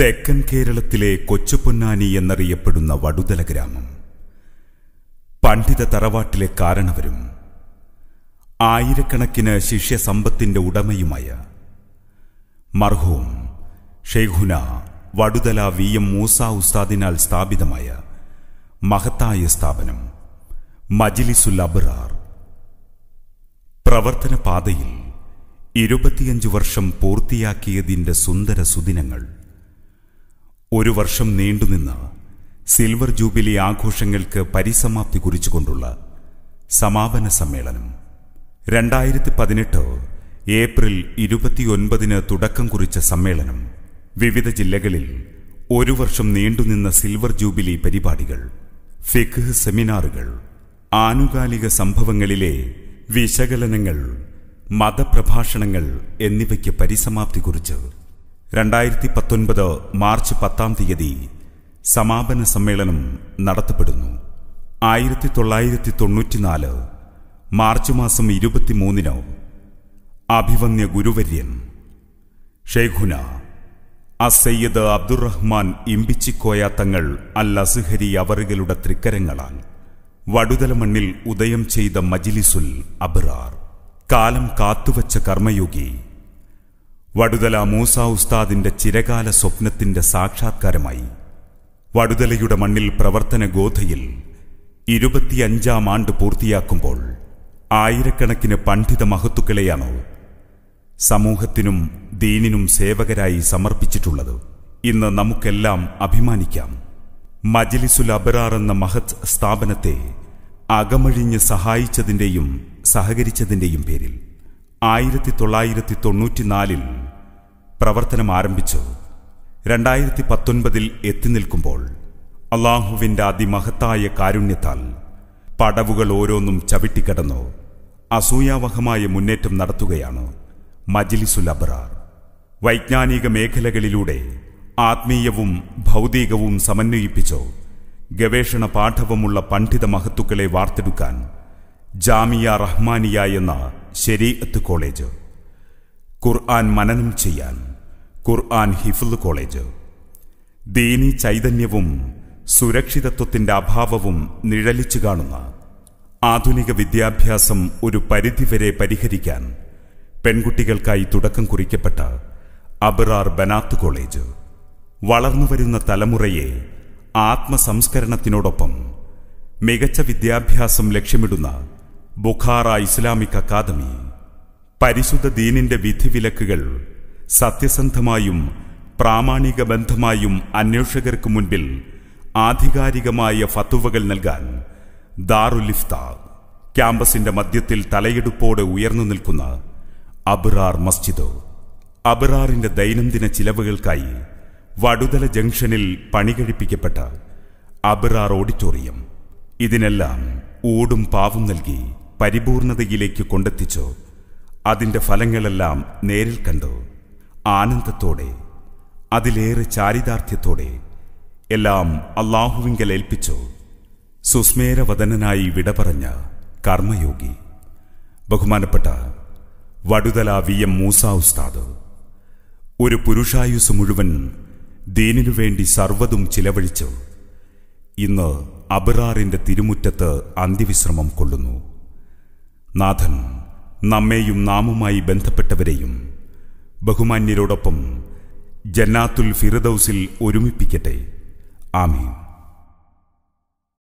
തെക്കൻ കേരളത്തിലെ കൊച്ചുപൊന്നാനി എന്നറിയപ്പെടുന്ന വടുതല ഗ്രാമം പണ്ഡിത തറവാട്ടിലെ കാരണവരും ആയിരക്കണക്കിന് ശിഷ്യസമ്പത്തിന്റെ ഉടമയുമായ മർഹൂം ഷെയ്ഖുന വടുതല വി എം മൂസ ഉസ്താദിനാൽ സ്ഥാപിതമായ മഹത്തായ സ്ഥാപനം മജിലിസുൽ അബ്രാർ പ്രവർത്തന പാതയിൽ ഇരുപത്തിയഞ്ചു വർഷം പൂർത്തിയാക്കിയതിന്റെ സുന്ദര സുദിനങ്ങൾ ഒരു വർഷം നീണ്ടുനിന്ന സിൽവർ ജൂബിലി ആഘോഷങ്ങൾക്ക് പരിസമാപ്തി കുറിച്ചുകൊണ്ടുള്ള സമാപന സമ്മേളനം രണ്ടായിരത്തി പതിനെട്ട് ഏപ്രിൽ ഇരുപത്തിയൊൻപതിന് തുടക്കം കുറിച്ച സമ്മേളനം വിവിധ ജില്ലകളിൽ ഒരു വർഷം നീണ്ടുനിന്ന സിൽവർ ജൂബിലി പരിപാടികൾ ഫിഖ് സെമിനാറുകൾ ആനുകാലിക സംഭവങ്ങളിലെ വിശകലനങ്ങൾ മതപ്രഭാഷണങ്ങൾ എന്നിവയ്ക്ക് പരിസമാപ്തി കുറിച്ച് രണ്ടായിരത്തി പത്തൊൻപത് മാർച്ച് പത്താം തീയതി സമാപന സമ്മേളനം നടത്തപ്പെടുന്നു ആയിരത്തി തൊള്ളായിരത്തി തൊണ്ണൂറ്റിനാല് മാർച്ച് മാസം ഇരുപത്തിമൂന്നിന് അഭിവന്യ ഗുരുവര്യൻ ഷെയ്ഖുന അസയ്യദ് അബ്ദുറഹ്മാൻ ഇമ്പിച്ചിക്കോയ തങ്ങൾ അൽ അസുഹരി അവറുകളുടെ തൃക്കരങ്ങളാൽ വടുതല മണ്ണിൽ ഉദയം ചെയ്ത മജിലിസുൽ അബ്രാർ കാലം കാത്തുവച്ച കർമ്മയോഗി വടുതല മൂസ ഉസ്താദിന്റെ ചിരകാല സ്വപ്നത്തിന്റെ സാക്ഷാത്കാരമായി വടുതലയുടെ മണ്ണിൽ പ്രവർത്തന ഗോധയിൽ ഇരുപത്തിയഞ്ചാം ആണ്ട് പൂർത്തിയാക്കുമ്പോൾ ആയിരക്കണക്കിന് പണ്ഡിത മഹത്തുക്കളെയാണ് സമൂഹത്തിനും ദീനിനും സേവകരായി സമർപ്പിച്ചിട്ടുള്ളത് ഇന്ന് നമുക്കെല്ലാം അഭിമാനിക്കാം മജിലിസുൽ അബറാർ എന്ന മഹത് സ്ഥാപനത്തെ അകമഴിഞ്ഞ് സഹായിച്ചതിൻ്റെയും സഹകരിച്ചതിൻ്റെയും പേരിൽ ആയിരത്തി തൊള്ളായിരത്തി തൊണ്ണൂറ്റിനാലിൽ പ്രവർത്തനം ആരംഭിച്ചു രണ്ടായിരത്തി പത്തൊൻപതിൽ എത്തി നിൽക്കുമ്പോൾ അള്ളാഹുവിന്റെ അതിമഹത്തായ കാരുണ്യത്താൽ പടവുകൾ ഓരോന്നും ചവിട്ടിക്കടന്നു അസൂയാവഹമായ മുന്നേറ്റം നടത്തുകയാണ് മജിലിസുൽ അബ്രാർ വൈജ്ഞാനിക മേഖലകളിലൂടെ ആത്മീയവും ഭൗതികവും സമന്വയിപ്പിച്ചോ ഗവേഷണ പാഠവമുള്ള പണ്ഡിത മഹത്തുക്കളെ വാർത്തെടുക്കാൻ ജാമിയ റഹ്മാനിയ എന്ന ശരീഅത്ത് കോളേജ് ഖുർആൻ മനനം ചെയ്യാൻ ഖുർആൻ ഹിഫുൽ കോളേജ് ദീനി ചൈതന്യവും സുരക്ഷിതത്വത്തിന്റെ അഭാവവും നിഴലിച്ചു കാണുന്ന ആധുനിക വിദ്യാഭ്യാസം ഒരു പരിധിവരെ പരിഹരിക്കാൻ പെൺകുട്ടികൾക്കായി തുടക്കം കുറിക്കപ്പെട്ട അബറാർ ബനാത്ത് കോളേജ് വളർന്നുവരുന്ന തലമുറയെ ആത്മസംസ്കരണത്തിനോടൊപ്പം മികച്ച വിദ്യാഭ്യാസം ലക്ഷ്യമിടുന്ന ബുഖാറ ഇസ്ലാമിക് അക്കാദമി പരിശുദ്ധ ദീനിന്റെ വിധിവിലക്കുകൾ സത്യസന്ധമായും പ്രാമാണിക ബന്ധമായും അന്വേഷകർക്ക് മുൻപിൽ ആധികാരികമായ ഫത്തുവകൾ നൽകാൻ ദാറുലിഫ്ത ക്യാമ്പസിന്റെ മധ്യത്തിൽ തലയെടുപ്പോടെ ഉയർന്നു നിൽക്കുന്ന അബ്രാർ മസ്ജിദ് അബ്രാറിന്റെ ദൈനംദിന ചിലവുകൾക്കായി വടുതല ജംഗ്ഷനിൽ പണികഴിപ്പിക്കപ്പെട്ട അബ്രാർ ഓഡിറ്റോറിയം ഇതിനെല്ലാം ഓടും പാവും നൽകി പരിപൂർണതയിലേക്ക് കൊണ്ടെത്തിച്ചു അതിന്റെ ഫലങ്ങളെല്ലാം നേരിൽ കണ്ടു ആനന്ദത്തോടെ അതിലേറെ ചാരിതാർത്ഥ്യത്തോടെ എല്ലാം അള്ളാഹുവിങ്കൽ ഏൽപ്പിച്ചു സുസ്മേരവദനായി വിട പറഞ്ഞ കർമ്മയോഗി ബഹുമാനപ്പെട്ട വടുതല വി എം മൂസ ഉസ്താദ് ഒരു പുരുഷായുസ് മുഴുവൻ ദീനിനു വേണ്ടി സർവ്വതും ചിലവഴിച്ചു ഇന്ന് അബിറാറിന്റെ തിരുമുറ്റത്ത് അന്ത്യവിശ്രമം കൊള്ളുന്നു നാഥൻ നമ്മെയും നാമുമായി ബന്ധപ്പെട്ടവരെയും ബഹുമാന്യരോടൊപ്പം ജന്നാത്തുൽ ഫിറദൌസിൽ ഒരുമിപ്പിക്കട്ടെ ആമീൻ